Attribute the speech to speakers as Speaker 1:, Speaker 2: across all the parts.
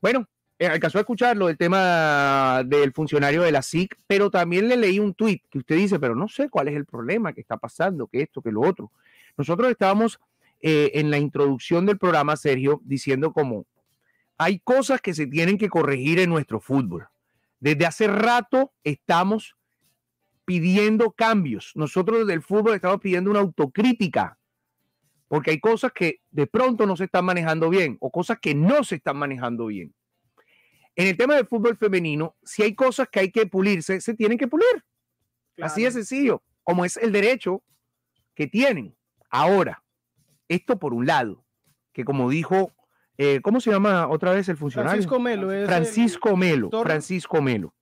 Speaker 1: bueno, eh, alcanzó a escucharlo el tema del funcionario de la SIC, pero también le leí un tuit que usted dice, pero no sé cuál es el problema que está pasando, que esto, que lo otro. Nosotros estábamos eh, en la introducción del programa, Sergio, diciendo como hay cosas que se tienen que corregir en nuestro fútbol. Desde hace rato estamos pidiendo cambios. Nosotros desde el fútbol estamos pidiendo una autocrítica porque hay cosas que de pronto no se están manejando bien o cosas que no se están manejando bien. En el tema del fútbol femenino, si hay cosas que hay que pulirse, se tienen que pulir. Así de sencillo, como es el derecho que tienen. Ahora, esto por un lado, que como dijo, eh, ¿cómo se llama otra vez el funcionario? Francisco Melo. Francisco Melo, Francisco Melo.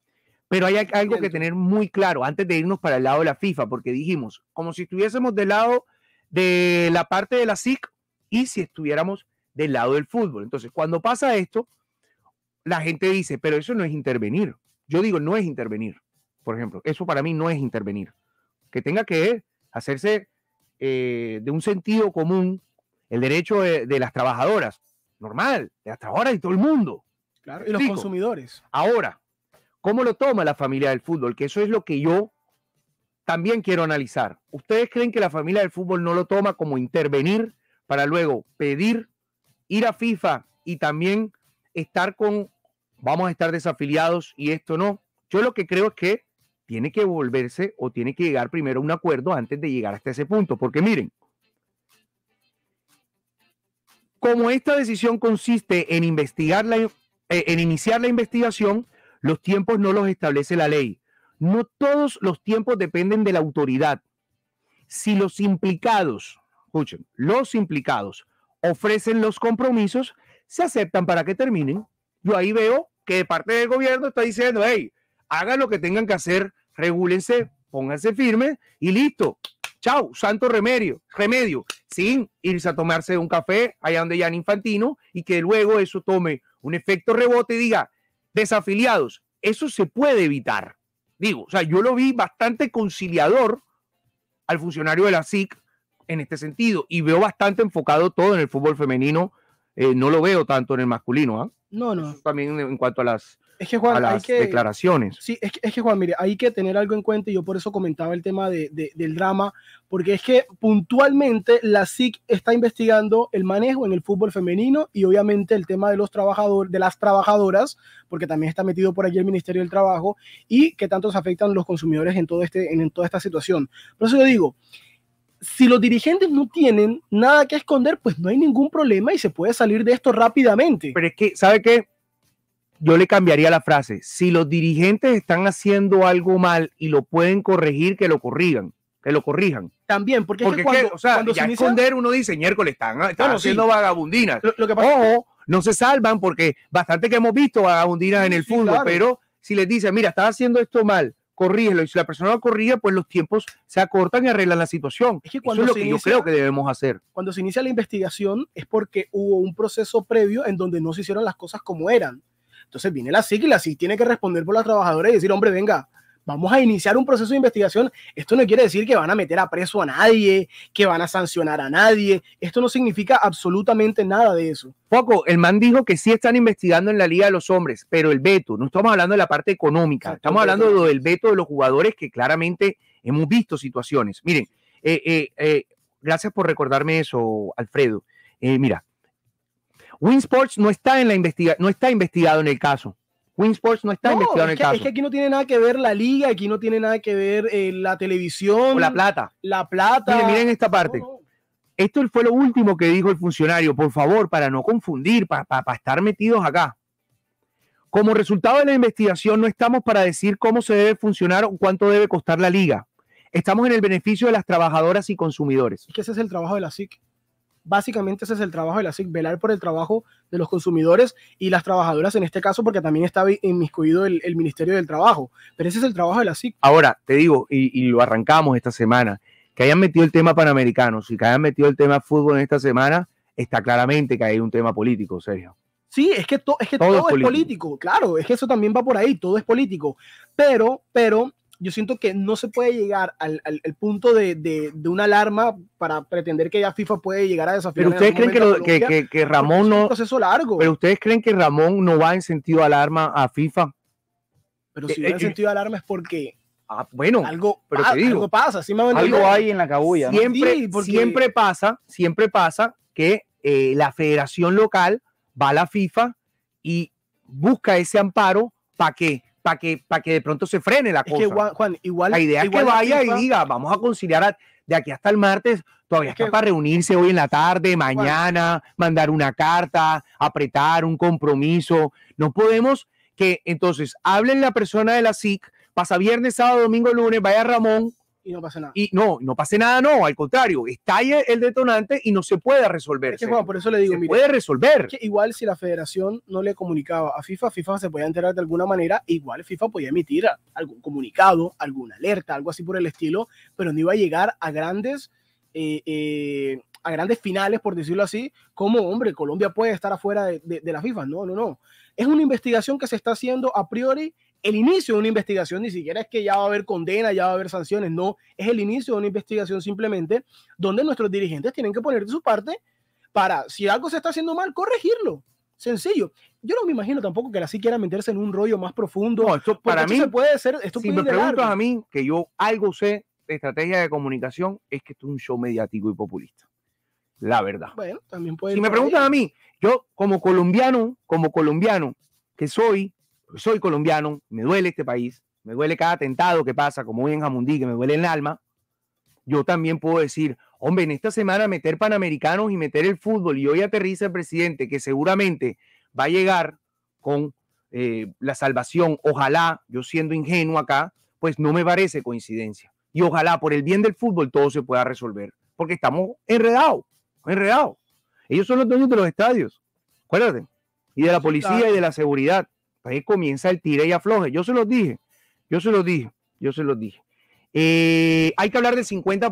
Speaker 1: Pero hay algo que tener muy claro antes de irnos para el lado de la FIFA, porque dijimos, como si estuviésemos del lado de la parte de la SIC y si estuviéramos del lado del fútbol. Entonces, cuando pasa esto, la gente dice, pero eso no es intervenir. Yo digo, no es intervenir, por ejemplo. Eso para mí no es intervenir. Que tenga que hacerse eh, de un sentido común el derecho de, las trabajadoras, normal, de las trabajadoras y todo el mundo.
Speaker 2: y los consumidores.
Speaker 1: Ahora, ¿cómo lo toma la familia del fútbol? Que eso es lo que yo también quiero analizar. ¿Ustedes creen que la familia del fútbol no lo toma como intervenir para luego pedir, ir a FIFA y también estar con, vamos a estar desafiliados y esto no? Yo lo que creo es que tiene que volverse o tiene que llegar primero a un acuerdo antes de llegar hasta ese punto, porque miren, como esta decisión consiste en investigar eh, en iniciar la investigación, los tiempos no los establece la ley. No todos los tiempos dependen de la autoridad. Si los implicados, escuchen, los implicados ofrecen los compromisos, se aceptan para que terminen. Yo ahí veo que de parte del gobierno está diciendo, hey, hagan lo que tengan que hacer, regúlense, pónganse firmes y listo. Chao, santo remedio, remedio, sin irse a tomarse un café allá donde ya infantino y que luego eso tome un efecto rebote y diga, desafiliados, eso se puede evitar. Digo, o sea, yo lo vi bastante conciliador al funcionario de la SIC en este sentido y veo bastante enfocado todo en el fútbol femenino. Eh, no lo veo tanto en el masculino. ah No, no. también en cuanto a las es que, Juan, las hay que, declaraciones. Sí, es que, es que, Juan, mire, hay
Speaker 2: que tener algo en cuenta y yo por eso comentaba el tema de, del drama, porque es que puntualmente la SIC está investigando el manejo en el fútbol femenino y obviamente el tema de los trabajadores, de las trabajadoras, porque también está metido por allí el Ministerio del Trabajo y que tanto se afectan los consumidores en todo este, en, en toda esta situación. Por eso yo digo, si los dirigentes
Speaker 1: no tienen nada que esconder, pues no hay ningún problema y se puede salir de esto rápidamente. Pero es que, ¿sabe qué? yo le cambiaría la frase. Si los dirigentes están haciendo algo mal y lo pueden corregir, que lo corrijan. Que lo corrijan. También, porque, cuando, ya esconder uno dice, miércoles están, están ah, haciendo vagabundinas. Ojo, no se salvan porque bastante que hemos visto vagabundinas en el fondo. pero si les dice, mira, estás haciendo esto mal, corrígelo. Y si la persona lo corrige, pues los tiempos se acortan y arreglan la situación. Es que cuando lo que yo creo que debemos hacer.
Speaker 2: Cuando se inicia la investigación es porque hubo un proceso previo en donde no se hicieron las cosas como eran. Entonces viene la sigla, sí. tiene que responder por la trabajadores y decir, hombre, venga, vamos a iniciar un proceso de investigación. Esto no quiere decir que van a meter a preso a nadie, que van a sancionar
Speaker 1: a nadie. Esto no significa absolutamente nada de eso. Poco, el man dijo que sí están investigando en la Liga de los Hombres, pero el veto, no estamos hablando de la parte económica, estamos hablando del veto de los jugadores que claramente hemos visto situaciones. Miren, eh, eh, eh, gracias por recordarme eso, Alfredo. mira, Winsports no está en la investiga no está investigado en el caso. Winsports no está investigado en el caso. Es que aquí
Speaker 2: no tiene nada que ver la liga, aquí no tiene nada que ver eh, la televisión. O la plata. La
Speaker 1: plata. Miren, esta parte. Esto fue lo último que dijo el funcionario, por favor, para no confundir, para estar metidos acá. Como resultado de la investigación, no estamos para decir cómo se debe funcionar o cuánto debe costar la liga. Estamos en el beneficio de las trabajadoras y consumidores. Es que ese es el
Speaker 2: trabajo de la SIC básicamente ese es el trabajo de la SIC, velar por el trabajo de los consumidores y las trabajadoras en este caso, porque también está inmiscuido el, el Ministerio del Trabajo, pero ese es el trabajo de la
Speaker 1: SIC. Ahora, te digo, y, lo arrancamos esta semana, que hayan metido el tema panamericano, si que hayan metido el tema fútbol en esta semana, está claramente que hay un tema político, Sergio. Sí, es que, es que todo, es político,
Speaker 2: claro, es que eso también va por ahí, todo es político, pero, pero yo siento que no se puede llegar al, punto de, una alarma para pretender que ya FIFA puede llegar a desafiar. Pero ustedes creen que,
Speaker 1: que, Ramón no. largo. Pero ustedes creen que Ramón no va en sentido de alarma a FIFA. Pero eh, si va en eh, eh. sentido
Speaker 2: de alarma es porque.
Speaker 1: Ah, bueno, algo, pasa. algo hay en la cabulla. Siempre, siempre pasa, siempre pasa que la federación local va a la FIFA y busca ese amparo para que para que, para que de pronto se frene la cosa.
Speaker 2: igual, la idea es que vaya y diga,
Speaker 1: vamos a conciliar de aquí hasta el martes, todavía es está para reunirse hoy en la tarde, mañana, mandar una carta, apretar un compromiso. No podemos que entonces hablen la persona de la SIC, pasa viernes, sábado, domingo, lunes, vaya Ramón, y no pasa nada. Y no, no pase nada, no, al contrario, estalle el detonante y no se puede resolver. Es que, Juan, por eso le digo, se puede resolver.
Speaker 2: igual si la federación no le comunicaba a FIFA, FIFA se podía enterar de alguna manera, igual FIFA podía emitir algún comunicado, alguna alerta, algo así por el estilo, pero no iba a llegar a grandes eh, eh, a grandes finales, por decirlo así, como, hombre, Colombia puede estar afuera de, la FIFA. No, no, no. Es una investigación que se está haciendo a priori, el inicio de una investigación, ni siquiera es que ya va a haber condena, ya va a haber sanciones, no, es el inicio de una investigación simplemente donde nuestros dirigentes tienen que poner de su parte para, si algo se está haciendo mal, corregirlo. Sencillo. Yo no me imagino tampoco que la sí quiera meterse en un rollo más profundo. No, esto para mí se puede ser. Esto si me preguntas
Speaker 1: a mí, que yo algo sé estrategia de comunicación es que esto es un show mediático y populista. La verdad.
Speaker 2: Bueno, también puede Si me preguntan a
Speaker 1: mí, yo como colombiano, como colombiano que soy, soy colombiano, me duele este país, me duele cada atentado que pasa, como hoy en Jamundí, que me duele el alma. Yo también puedo decir, hombre, en esta semana meter panamericanos y meter el fútbol, y hoy aterriza el presidente, que seguramente va a llegar con eh, la salvación, ojalá, yo siendo ingenuo acá, pues no me parece coincidencia y ojalá por el bien del fútbol todo se pueda resolver, porque estamos enredados, enredados. Ellos son los dueños de los estadios, acuérdate, y de la policía y de la seguridad. Ahí comienza el tire y afloje. Yo se los dije, yo se los dije, yo se los dije. Eh, hay que hablar de 50%.